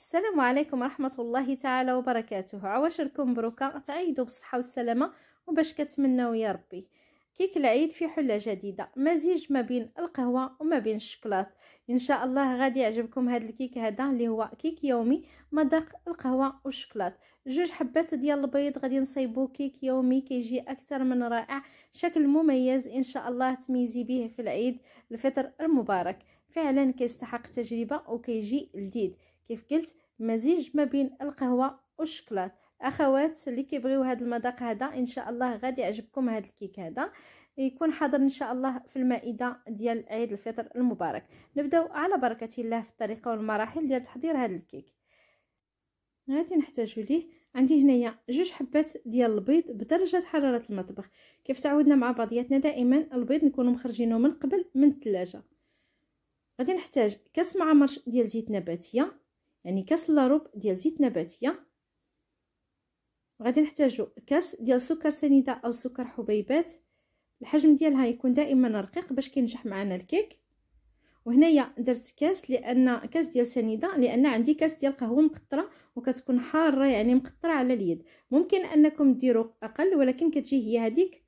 السلام عليكم ورحمة الله تعالى وبركاته عواشركم بروكا تعيدوا بالصحة والسلامة وباش كتمناو يا ربي كيك العيد في حلة جديدة مزيج ما بين القهوة وما بين الشوكولات إن شاء الله غادي يعجبكم هذا الكيك هذا اللي هو كيك يومي مذاق القهوة والشوكولات جوج حبات ديال البيض غادي نصيبو كيك يومي كيجي أكثر من رائع شكل مميز إن شاء الله تميزي به في العيد الفطر المبارك فعلا كيستحق تجربة وكيجي لذيذ كيف قلت مزيج ما بين القهوه والشوكولات اخوات اللي كيبغيو هذا المذاق هذا ان شاء الله غادي يعجبكم هذا الكيك هذا يكون حاضر ان شاء الله في المائده ديال عيد الفطر المبارك نبداو على بركه الله في الطريقه والمراحل ديال تحضير هذا الكيك غادي نحتاجو ليه عندي هنايا جوج حبات ديال البيض بدرجه حراره المطبخ كيف تعودنا مع بعضياتنا دائما البيض نكونوا مخرجينه من قبل من الثلاجه غادي نحتاج كاس معمر ديال زيت نباتيه يعني كاس لاروب ربع ديال زيت نباتيه غادي نحتاجو كاس ديال سكر سنيده او سكر حبيبات الحجم ديالها يكون دائما رقيق باش كينجح معنا الكيك وهنايا درت كاس لان كاس ديال سنيده لان عندي كاس ديال قهوه مقطره وكتكون حاره يعني مقطره على اليد ممكن انكم ديروا اقل ولكن كتجي هي هذيك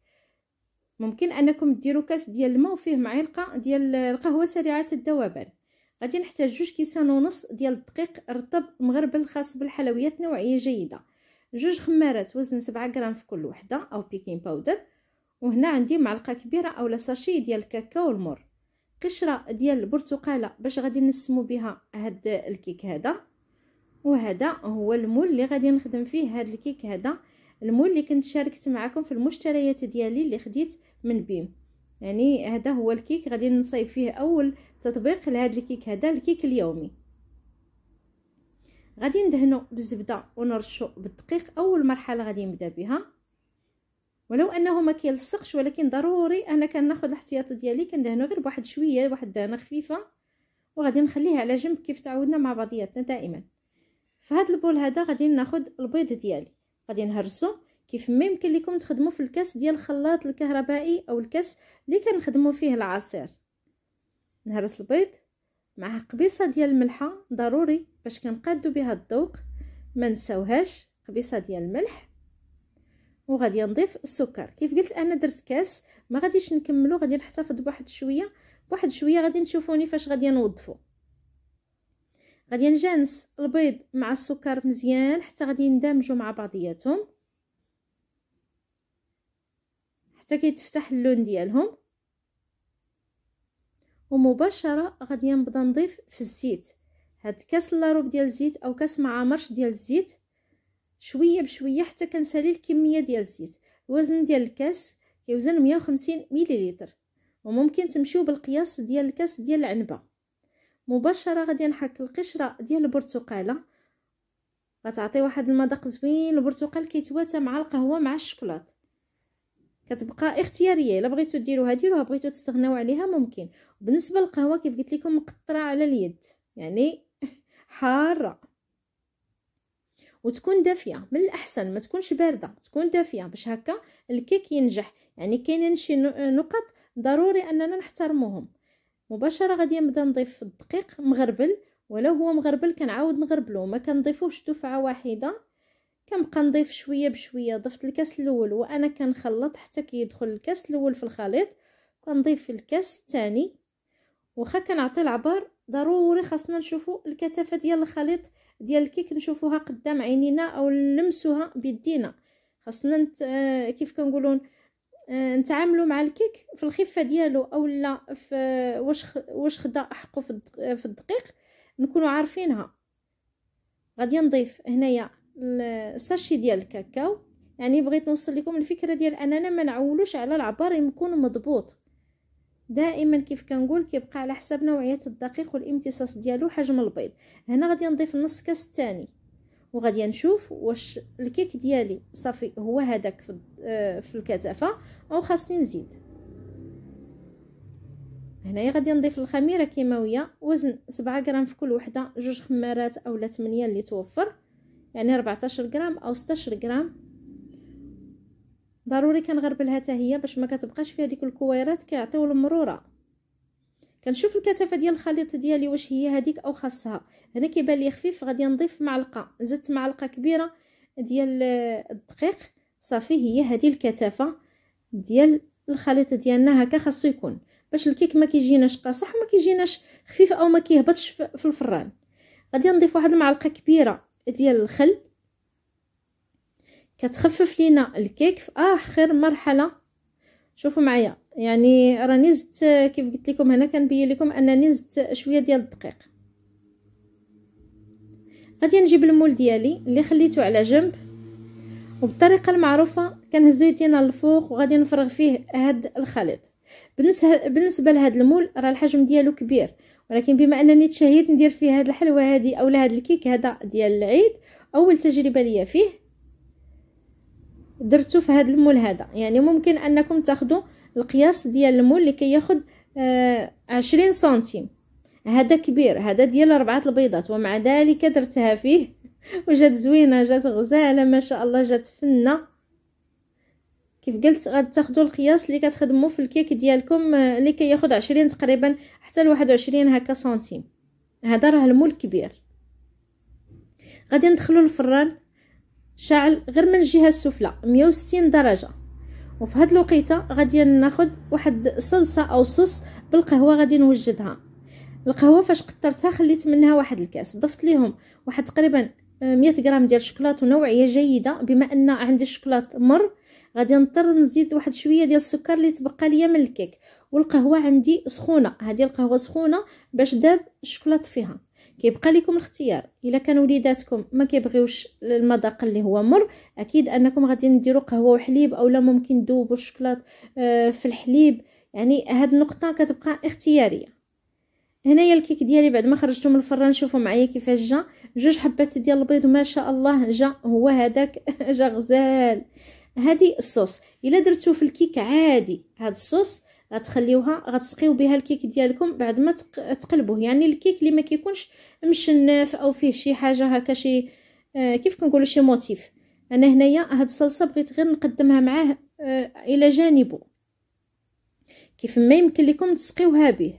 ممكن انكم ديروا كاس ديال الماء وفيه معلقه ديال القهوه سريعه الذوبان غادي نحتاج جوج كيسان ونص ديال الدقيق رطب مغربل خاص بالحلويات نوعيه جيده جوج خمارات وزن 7 غرام في كل وحده او بيكين باودر وهنا عندي معلقه كبيره اولا ساشي ديال الكاكاو المر قشره ديال البرتقاله باش غادي نسمو بها هاد الكيك هذا وهذا هو المول اللي غادي نخدم فيه هاد الكيك هذا المول اللي كنت شاركت معكم في المشتريات ديالي اللي خديت من بيم يعني هذا هو الكيك غادي نصايب فيه اول تطبيق لهذا الكيك هذا الكيك اليومي غادي ندهنو بالزبده ونرشو بالدقيق اول مرحله غادي نبدا بها ولو انه ما كيلصقش ولكن ضروري انا كناخذ الاحتياط ديالي كندهنو غير بواحد شويه واحد الدهنه خفيفه وغادي نخليها على جنب كيف تعودنا مع بعضياتنا دائما في هذا البول هذا غادي ناخذ البيض ديالي غادي نهرسو كيف ما يمكن لكم تخدموا في الكاس ديال الخلاط الكهربائي او الكاس اللي كنخدموا فيه العصير نهرس البيض مع قبيصة ديال الملحة ضروري باش كنقادو بها الذوق ما نساوهاش قبيصة ديال الملح وغادي نضيف السكر كيف قلت انا درت كاس ما غاديش نكملو غادي نحتفظ بواحد شويه بواحد شويه غادي نشوفوني فاش غادي نوضفو غادي نجانس البيض مع السكر مزيان حتى غادي يندمجوا مع بعضياتهم حتى كيتفتح اللون ديالهم ومباشره غادي نبدا نضيف في الزيت هاد كاس لاروب ديال الزيت او كاس معمرش ديال الزيت شويه بشويه حتى كنسالي الكميه ديال الزيت الوزن ديال الكاس كيوزن 150 مليلتر وممكن تمشيو بالقياس ديال الكاس ديال العنبه مباشره غادي نحك القشره ديال البرتقاله غتعطي واحد المذاق زوين البرتقال كيتواتى مع القهوه مع الشكلاط كتبقى اختياريه الا بغيتو ديروها ديروها بغيتو تستغناو عليها ممكن بالنسبه للقهوه كيف قلت لكم مقطره على اليد يعني حاره وتكون دافيه من الاحسن ما تكونش بارده تكون دافيه باش هكا الكيك ينجح يعني كاينين شي نقط ضروري اننا نحترموهم مباشره غادي نبدا نضيف الدقيق مغربل ولو هو مغربل كنعاود نغربلو ما كنضيفوش دفعه واحده كنبقى نضيف شويه بشويه ضفت الكاس الاول وانا كنخلط حتى كيدخل الكاس الاول في الخليط كنضيف الكاس الثاني واخا كنعطي العبار ضروري خاصنا نشوفوا الكثافه ديال الخليط ديال الكيك نشوفوها قدام عينينا او نلمسوها بيدينا خاصنا نت... آه، كيف كنقولون آه، نتعاملوا مع الكيك في الخفه ديالو اولا في واش واش خدا حقه في, في الدقيق نكونوا عارفينها غادي نضيف هنايا الساشي ديال الكاكاو يعني بغيت نوصل لكم الفكره ديال اننا ما نعولوش على العبار يكون مضبوط دائما كيف كنقول كيبقى على حسب نوعيه الدقيق والامتصاص ديالو حجم البيض هنا غادي نضيف نص كاس الثاني وغادي نشوف واش الكيك ديالي صافي هو هذاك في, آه، في الكثافه او خاصني نزيد هنايا غادي نضيف الخميره كيماويه وزن 7 غرام في كل وحده جوج خمارات اولا 8 اللي توفر يعني 14 غرام او 16 غرام ضروري كنغربلها حتى هي باش ما كتبقاش فيها ديك الكويرات كيعطيو المروره كنشوف الكثافه ديال الخليط ديالي واش هي هذيك او خاصها هنا كيبان لي خفيف غادي نضيف معلقه زدت معلقه كبيره ديال آه، الدقيق صافي هي هذه الكثافه ديال الخليط ديالنا هكا خاصو يكون باش الكيك ما كيجيناش قاصح ما كيجيناش خفيف او ما كيهبطش في الفران غادي نضيف واحد المعلقه كبيره ديال الخل كتخفف لينا الكيك في اخر مرحله شوفوا معايا يعني راني زدت كيف قلت لكم هنا كنبين لكم انني زدت شويه ديال الدقيق غادي نجيب المول ديالي اللي خليته على جنب وبالطريقه المعروفه كنهزو يدينا للفوق وغادي نفرغ فيه هاد الخليط بالنسبه لهذا المول راه الحجم ديالو كبير ولكن بما انني تشهيت ندير فيه هاد الحلوى هادي اولا هاد الكيك هذا ديال العيد اول تجربه ليا فيه درتو في هاد المول هذا يعني ممكن انكم تاخذوا القياس ديال المول لكي ياخذ آه، عشرين سنتيم هذا كبير هذا ديال اربعه البيضات ومع ذلك درتها فيه وجات زوينه جات غزاله ما شاء الله جات فنه كيف قلت غتاخذوا القياس اللي كتخدموا في الكيك ديالكم آه، اللي كياخذ عشرين تقريبا حتى لواحد وعشرين هكا سنتيم هذا راه المول كبير غادي ندخلوا الفران شعل غير من الجهه السفلى 160 درجه وفي هاد الوقيته غادي ناخذ واحد صلصه او صوص بالقهوه غادي نوجدها القهوه فاش قطرتها خليت منها واحد الكاس ضفت ليهم واحد تقريبا مية غرام ديال الشكلاط ونوعيه جيده بما ان عندي الشكلاط مر غادي نضطر نزيد واحد شويه ديال السكر اللي تبقى ليا من الكيك والقهوه عندي سخونه هذه القهوه سخونه باش داب الشكلاط فيها كيبقى لكم الاختيار الا كان وليداتكم ما كيبغيوش المذاق اللي هو مر اكيد انكم غادي نديروا قهوه وحليب اولا ممكن ذوبوا الشكلاط آه، في الحليب يعني هاد النقطه كتبقى اختياريه هنايا الكيك ديالي بعد ما خرجته من الفران شوفوا معايا كيفاش جا جوج حبات ديال البيض ما شاء الله جا هو هذاك جا غزال هذه الصوص الا درتو في الكيك عادي هاد الصوص غتخليوها غتسقيو بها الكيك ديالكم بعد ما تقلبوه يعني الكيك اللي ما كيكونش مشناف او فيه شي حاجه هكا شي آه، كيف كنقولوا شي موتيف انا هنايا هاد الصلصه بغيت غير نقدمها معاه آه الى جانبه كيف ما يمكن لكم تسقيوها به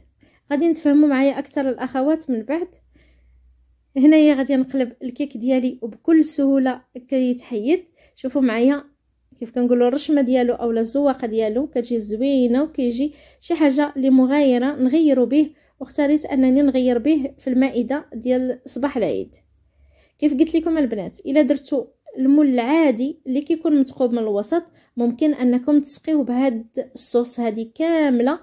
غادي نتفاهموا معايا اكثر الاخوات من بعد هنايا غادي نقلب الكيك ديالي وبكل سهوله كيتحيد شوفوا معايا كيف كنقولوا الرشمه ديالو اولا الزواقه ديالو كتجي زوينه وكيجي شي حاجه اللي مغايره نغيروا به واختاريت انني نغير به في المائده ديال صباح العيد كيف قلت لكم البنات الا درتو المول العادي اللي كيكون متقوب من الوسط ممكن انكم تسقيوه بهاد الصوص هذه كامله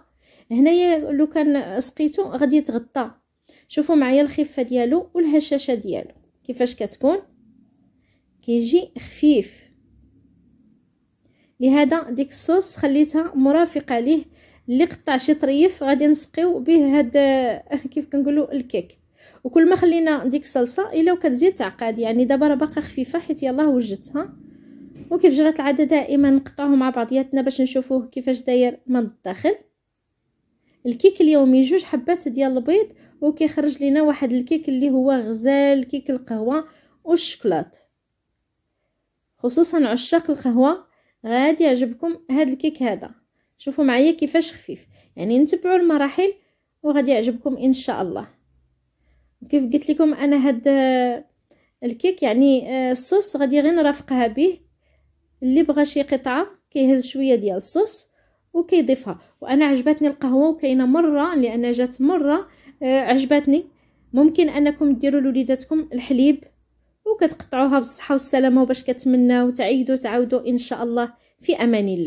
هنايا لو كان سقيتو غادي يتغطى شوفوا معايا الخفه ديالو والهشاشه ديالو كيفاش كتكون كيجي خفيف لهذا ديك الصوص خليتها مرافقه ليه اللي قطع شي طريف غادي نسقيو به هاد كيف كنقولوا الكيك وكل ما خلينا ديك الصلصه الا كتزيد تعقد يعني دابا راه باقا خفيفه حيت يلاه وجدتها وكيف جرات العاده دائما نقطعوه مع بعضياتنا باش نشوفوه كيفاش داير من الداخل الكيك اليومي جوج حبات ديال البيض وكيخرج لينا واحد الكيك اللي هو غزال كيك القهوه والشكلاط خصوصا عشاق القهوه غادي يعجبكم هذا الكيك هذا شوفوا معايا كيفاش خفيف يعني نتبعوا المراحل وغادي يعجبكم ان شاء الله كيف قلت لكم انا هاد آه، الكيك يعني آه، الصوص غادي غير نرافقها به اللي بغى شي قطعه كيهز شويه ديال الصوص وكيضيفها وانا عجبتني القهوه وكاينه مره لان جات مره آه، عجبتني ممكن انكم ديروا لوليداتكم الحليب وكتقطعوها بالصحه والسلامه باش كتمناو تعيدوا تعاودوا ان شاء الله في امان الله